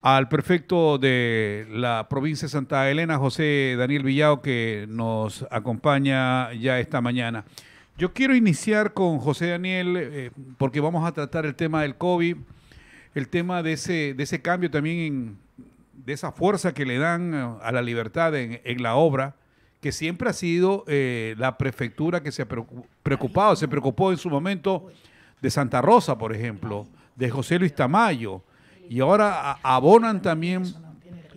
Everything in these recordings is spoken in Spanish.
al prefecto de la provincia de Santa Elena, José Daniel Villao, que nos acompaña ya esta mañana. Yo quiero iniciar con José Daniel, eh, porque vamos a tratar el tema del COVID, el tema de ese, de ese cambio también, de esa fuerza que le dan eh, a la libertad en, la obra, que siempre ha sido eh, la prefectura que se ha preocupado, se preocupó en su momento de Santa Rosa, por ejemplo, de José Luis Tamayo y ahora abonan también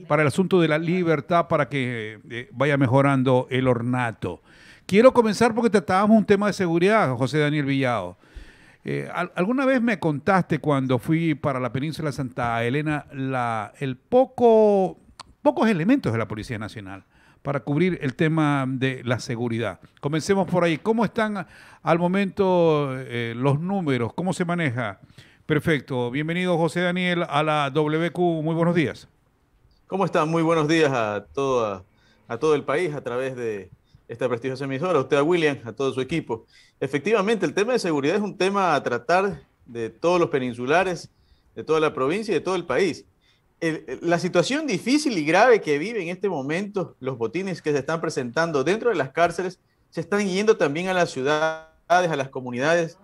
para el asunto de la libertad, para que eh, vaya mejorando el ornato. Quiero comenzar porque tratábamos un tema de seguridad, José Daniel Villado. Eh, alguna vez me contaste cuando fui para la península Santa Elena la, el poco, pocos elementos de la Policía Nacional para cubrir el tema de la seguridad. Comencemos por ahí. ¿Cómo están al momento eh, los números? ¿Cómo se maneja? Perfecto. Bienvenido, José Daniel, a la WQ. Muy buenos días. ¿Cómo están? Muy buenos días a, toda, a todo el país a través de esta prestigiosa emisora, a usted, a William, a todo su equipo. Efectivamente, el tema de seguridad es un tema a tratar de todos los peninsulares, de toda la provincia y de todo el país. la situación difícil y grave que vive en este momento los botines que se están presentando dentro de las cárceles se están yendo también a las ciudades, a las comunidades,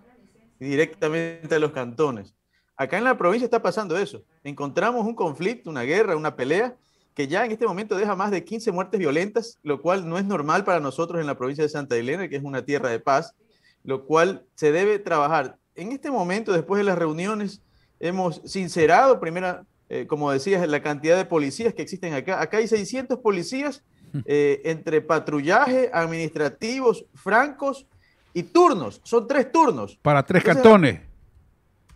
directamente a los cantones. Acá en la provincia está pasando eso. Encontramos un conflicto, una guerra, una pelea que ya en este momento deja más de 15 muertes violentas, lo cual no es normal para nosotros en la provincia de Santa Elena, que es una tierra de paz, lo cual se debe trabajar. En este momento, después de las reuniones, hemos sincerado, primera, eh, como decías, la cantidad de policías que existen acá. Acá hay 600 policías hmm. eh, entre patrullaje, administrativos, francos y turnos. Son tres turnos. Para tres cantones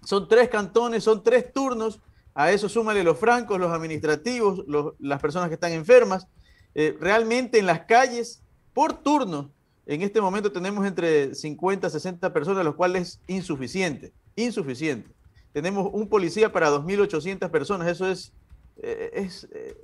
son tres cantones, son tres turnos. A eso súmale los francos, los administrativos, las personas que están enfermas. Eh, realmente en las calles, por turno, en este momento tenemos entre 50 y 60 personas, lo cual es insuficiente, insuficiente. Tenemos un policía para 2.800 personas, eso es, eh, es eh,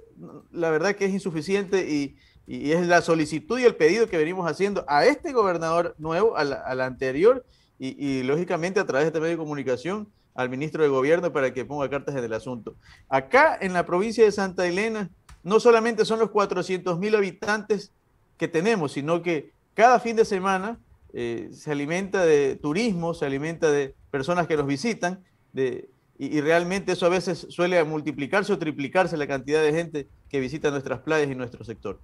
la verdad que es insuficiente y, es la solicitud y el pedido que venimos haciendo a este gobernador nuevo, al, al anterior y, lógicamente a través de este medio de comunicación al ministro de gobierno para que ponga cartas en el asunto. Acá en la provincia de Santa Elena no solamente son los 400.000 mil habitantes que tenemos, sino que cada fin de semana eh, se alimenta de turismo, se alimenta de personas que nos visitan, de, y, realmente eso a veces suele multiplicarse o triplicarse la cantidad de gente que visita nuestras playas y nuestro sector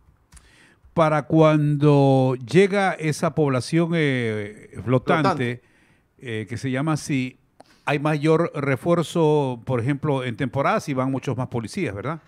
para cuando llega esa población eh, flotante, eh, que se llama así, hay mayor refuerzo, por ejemplo, en temporadas y van muchos más policías, ¿verdad?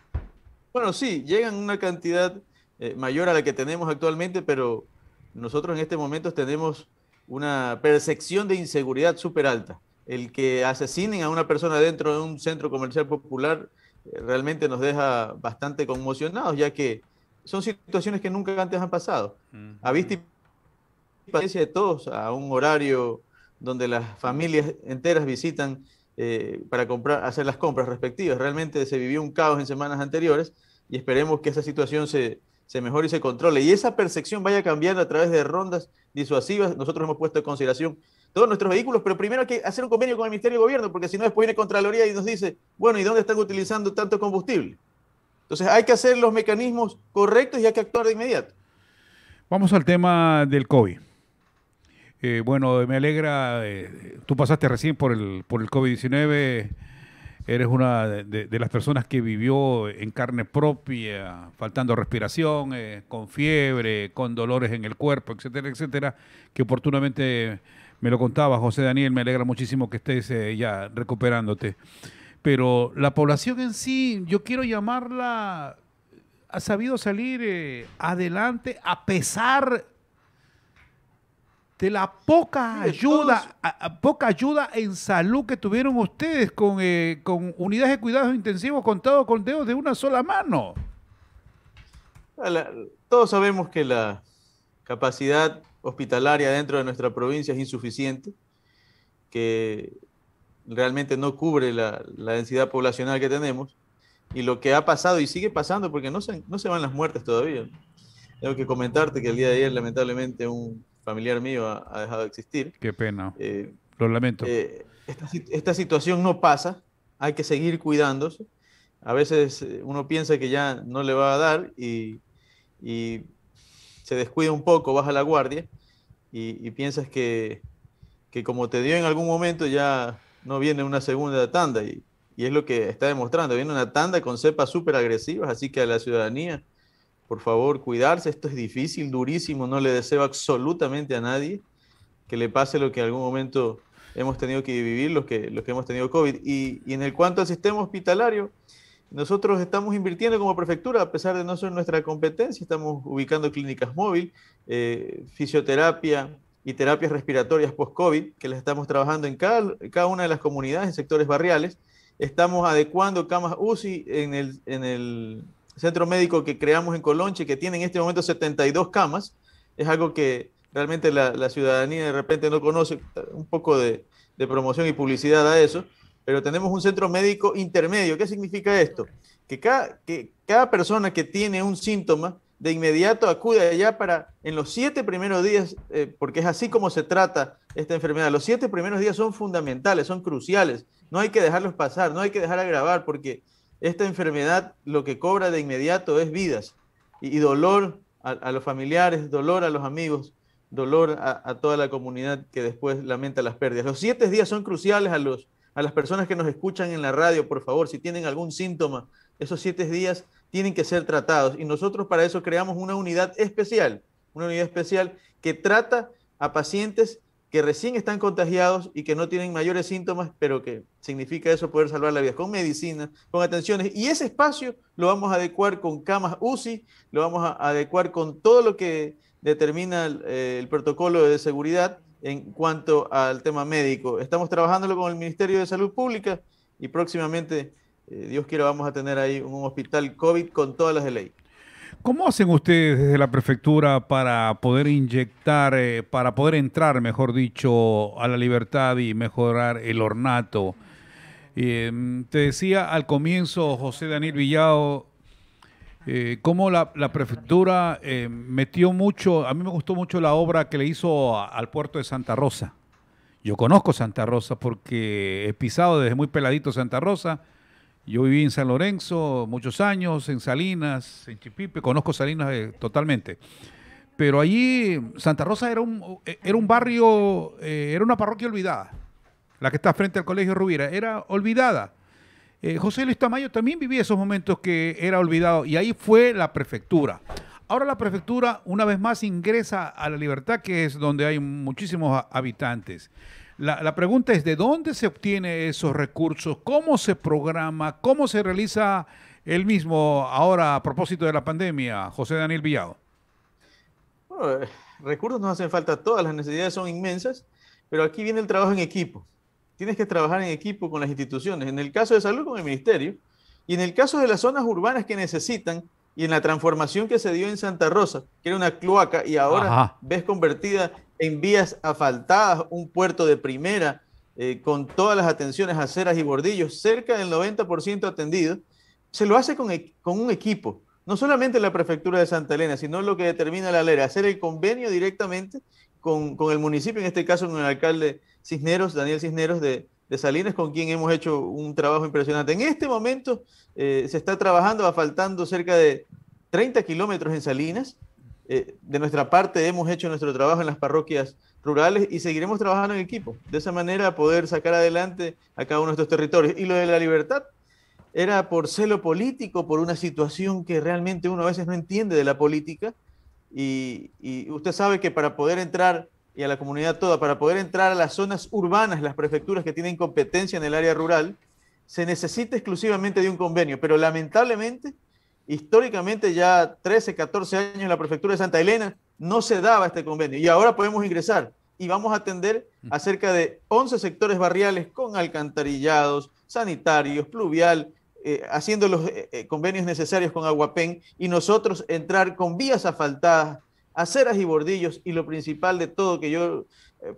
Bueno, sí, llegan una cantidad eh, mayor a la que tenemos actualmente, pero nosotros en este momento tenemos una percepción de inseguridad súper alta. El que asesinen a una persona dentro de un centro comercial popular realmente nos deja bastante conmocionados, ya que son situaciones que nunca antes han pasado. A visto y paciencia de todos, a un horario donde las familias enteras visitan eh, para comprar, hacer las compras respectivas. Realmente se vivió un caos en semanas anteriores y esperemos que esa situación se, se mejore y se controle. Y esa percepción vaya cambiando a través de rondas disuasivas. Nosotros hemos puesto en consideración todos nuestros vehículos, pero primero hay que hacer un convenio con el Ministerio de Gobierno, porque si no después viene Contraloría y nos dice, bueno, ¿y dónde están utilizando tanto combustible? Entonces hay que hacer los mecanismos correctos y hay que actuar de inmediato. Vamos al tema del COVID. Eh, bueno, me alegra, eh, tú pasaste recién por el, por el COVID-19, eres una de, las personas que vivió en carne propia, faltando respiración, eh, con fiebre, con dolores en el cuerpo, etcétera, etcétera, que oportunamente me lo contaba José Daniel, me alegra muchísimo que estés ya recuperándote pero la población en sí, yo quiero llamarla, ha sabido salir eh, adelante a pesar de la poca ayuda, poca ayuda en salud que tuvieron ustedes eh, con, unidades de cuidados intensivos contados con dedos de una sola mano. todos sabemos que la capacidad hospitalaria dentro de nuestra provincia es insuficiente, que realmente no cubre la, densidad poblacional que tenemos y lo que ha pasado y sigue pasando porque no se, no se van las muertes todavía. Tengo que comentarte que el día de ayer lamentablemente un familiar mío ha, dejado de existir. Qué pena. Eh, lo lamento. Eh, esta, situación no pasa, hay que seguir cuidándose. A veces eh, uno piensa que ya no le va a dar y, se descuida un poco, baja la guardia y, y piensas que, que como te dio en algún momento ya no viene una segunda tanda. Y, es lo que está demostrando. Viene una tanda con cepas súper agresivas, así que a la ciudadanía, por favor, cuidarse. Esto es difícil, durísimo. No le deseo absolutamente a nadie que le pase lo que en algún momento hemos tenido que vivir los que, los que hemos tenido COVID. Y, en el cuanto al sistema hospitalario, nosotros estamos invirtiendo como prefectura, a pesar de no ser nuestra competencia, estamos ubicando clínicas móviles, eh, fisioterapia, y terapias respiratorias post-COVID, que las estamos trabajando en cada, una de las comunidades, en sectores barriales. Estamos adecuando camas UCI en el, en el centro médico que creamos en Colonche, que tiene en este momento 72 camas. Es algo que realmente la, ciudadanía de repente no conoce, un poco de, de, promoción y publicidad a eso, pero tenemos un centro médico intermedio. ¿Qué significa esto? Que cada, que cada persona que tiene un síntoma, de inmediato acude allá para, en los siete primeros días, eh, porque es así como se trata esta enfermedad, los siete primeros días son fundamentales, son cruciales, no hay que dejarlos pasar, no hay que dejar agravar, porque esta enfermedad lo que cobra de inmediato es vidas y, dolor a, los familiares, dolor a los amigos, dolor a, toda la comunidad que después lamenta las pérdidas. Los siete días son cruciales a, los, a las personas que nos escuchan en la radio, por favor, si tienen algún síntoma, esos siete días tienen que ser tratados. Y nosotros para eso creamos una unidad especial, una unidad especial que trata a pacientes que recién están contagiados y que no tienen mayores síntomas, pero que significa eso poder salvar la vida con medicina, con atenciones. Y ese espacio lo vamos a adecuar con camas UCI, lo vamos a adecuar con todo lo que determina eh, el, protocolo de seguridad en cuanto al tema médico. Estamos trabajándolo con el Ministerio de Salud Pública y próximamente eh, Dios quiera, vamos a tener ahí un hospital COVID con todas las de ley. ¿Cómo hacen ustedes desde la prefectura para poder inyectar, eh, para poder entrar, mejor dicho, a la libertad y mejorar el ornato? Em, te decía al comienzo José Daniel Villado eh, cómo la, prefectura eh, metió mucho, a mí me gustó mucho la obra que le hizo al puerto de Santa Rosa. Yo conozco Santa Rosa porque he pisado desde muy peladito Santa Rosa yo viví en San Lorenzo muchos años, en Salinas, en Chipipe, conozco Salinas eh, totalmente. Pero allí Santa Rosa era un, eh, barrio, eh, era una parroquia olvidada, la que está frente al Colegio Rubira, era olvidada. José Luis Tamayo también vivía esos momentos que era olvidado y ahí fue la prefectura. Ahora la prefectura una vez más ingresa a la libertad, que es donde hay muchísimos habitantes. La, pregunta es, ¿de dónde se obtiene esos recursos? ¿Cómo se programa? ¿Cómo se realiza el mismo ahora a propósito de la pandemia, José Daniel Villado? Eh, recursos nos hacen falta todas, las necesidades son inmensas, pero aquí viene el trabajo en equipo. Tienes que trabajar en equipo con las instituciones, en el caso de salud con el ministerio, y en el caso de las zonas urbanas que necesitan, y en la transformación que se dio en Santa Rosa, que era una cloaca y ahora ves convertida en vías asfaltadas, un puerto de primera, eh, con todas las atenciones, aceras y bordillos, cerca del 90% atendido, se lo hace con, un equipo, no solamente la prefectura de Santa Elena, sino lo que determina la ley, hacer el convenio directamente con, el municipio, en este caso con el alcalde Cisneros, Daniel Cisneros de, Salinas, con quien hemos hecho un trabajo impresionante. En este momento eh, se está trabajando, asfaltando cerca de 30 kilómetros en Salinas, eh, de nuestra parte hemos hecho nuestro trabajo en las parroquias rurales y seguiremos trabajando en equipo. De esa manera poder sacar adelante a cada uno de estos territorios. Y lo de la libertad era por celo político, por una situación que realmente uno a veces no entiende de la política. Y, y usted sabe que para poder entrar, y a la comunidad toda, para poder entrar a las zonas urbanas, las prefecturas que tienen competencia en el área rural, se necesita exclusivamente de un convenio. Pero lamentablemente históricamente ya 13, 14 años en la prefectura de Santa Elena no se daba este convenio y ahora podemos ingresar y vamos a atender a cerca de 11 sectores barriales con alcantarillados, sanitarios, pluvial, eh, haciendo los eh, eh, convenios necesarios con Aguapén y nosotros entrar con vías asfaltadas, aceras y bordillos y lo principal de todo que yo,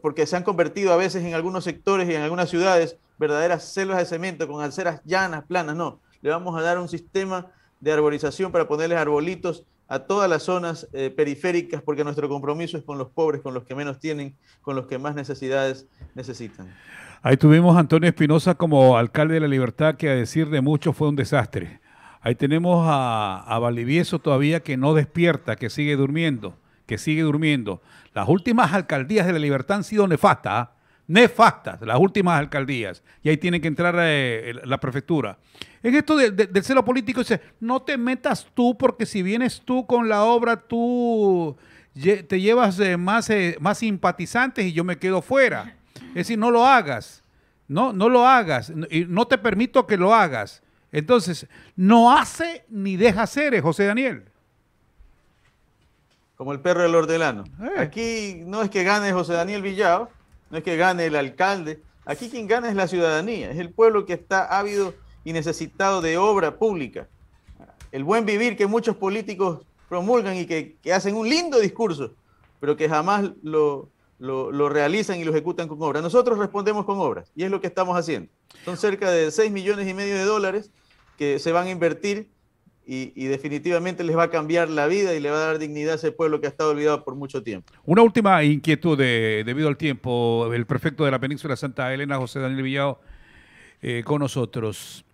porque se han convertido a veces en algunos sectores y en algunas ciudades verdaderas selvas de cemento con aceras llanas, planas, no, le vamos a dar un sistema de arborización para ponerles arbolitos a todas las zonas eh, periféricas, porque nuestro compromiso es con los pobres, con los que menos tienen, con los que más necesidades necesitan. Ahí tuvimos a Antonio Espinosa como alcalde de la Libertad, que a decir de muchos fue un desastre. Ahí tenemos a, a Valivieso todavía que no despierta, que sigue durmiendo, que sigue durmiendo. Las últimas alcaldías de la Libertad han sido nefastas. ¿ah? nefastas, las últimas alcaldías, y ahí tiene que entrar eh, la prefectura. En esto del celo político dice, no te metas tú porque si vienes tú con la obra, tú te llevas eh, más, eh, más simpatizantes y yo me quedo fuera. Es decir, no lo hagas, no, no lo hagas, no, y no te permito que lo hagas. Entonces, no hace ni deja hacer, José Daniel. Como el perro del hordelano, Aquí no es que gane José Daniel Villado, no es que gane el alcalde. Aquí quien gana es la ciudadanía, es el pueblo que está ávido y necesitado de obra pública. El buen vivir que muchos políticos promulgan y que, hacen un lindo discurso, pero que jamás lo, lo, realizan y lo ejecutan con obra. Nosotros respondemos con obras y es lo que estamos haciendo. Son cerca de 6 millones y medio de dólares que se van a invertir y, definitivamente les va a cambiar la vida y le va a dar dignidad a ese pueblo que ha estado olvidado por mucho tiempo. Una última inquietud debido al tiempo, el prefecto de la península Santa Elena, José Daniel Villado, eh, con nosotros.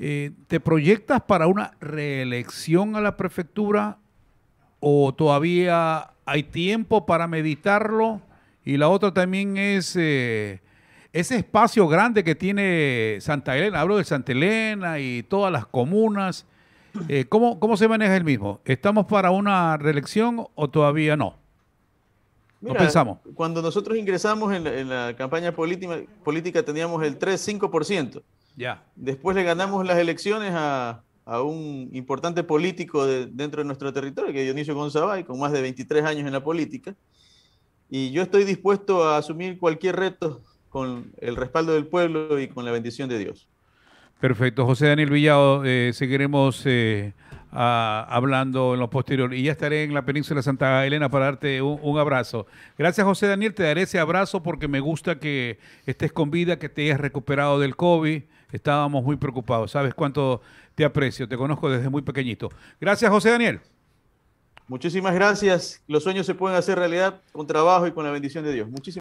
Eh, ¿Te proyectas para una reelección a la prefectura o todavía hay tiempo para meditarlo? Y la otra también es eh, ese espacio grande que tiene Santa Elena, hablo de Santa Elena y todas las comunas eh, ¿cómo, ¿Cómo se maneja el mismo? ¿Estamos para una reelección o todavía no? Mira, no pensamos. Cuando nosotros ingresamos en la, campaña política, política teníamos el 3-5%. Ya. Después le ganamos las elecciones a, un importante político dentro de nuestro territorio, que es Dionisio Gonzabay, con más de 23 años en la política. Y yo estoy dispuesto a asumir cualquier reto con el respaldo del pueblo y con la bendición de Dios. Perfecto, José Daniel Villado, eh, seguiremos eh, hablando en lo posterior y ya estaré en la península de Santa Elena para darte un, abrazo. Gracias José Daniel, te daré ese abrazo porque me gusta que estés con vida, que te hayas recuperado del COVID. Estábamos muy preocupados, sabes cuánto te aprecio, te conozco desde muy pequeñito. Gracias José Daniel. Muchísimas gracias. Los sueños se pueden hacer realidad con trabajo y con la bendición de Dios. Muchísimas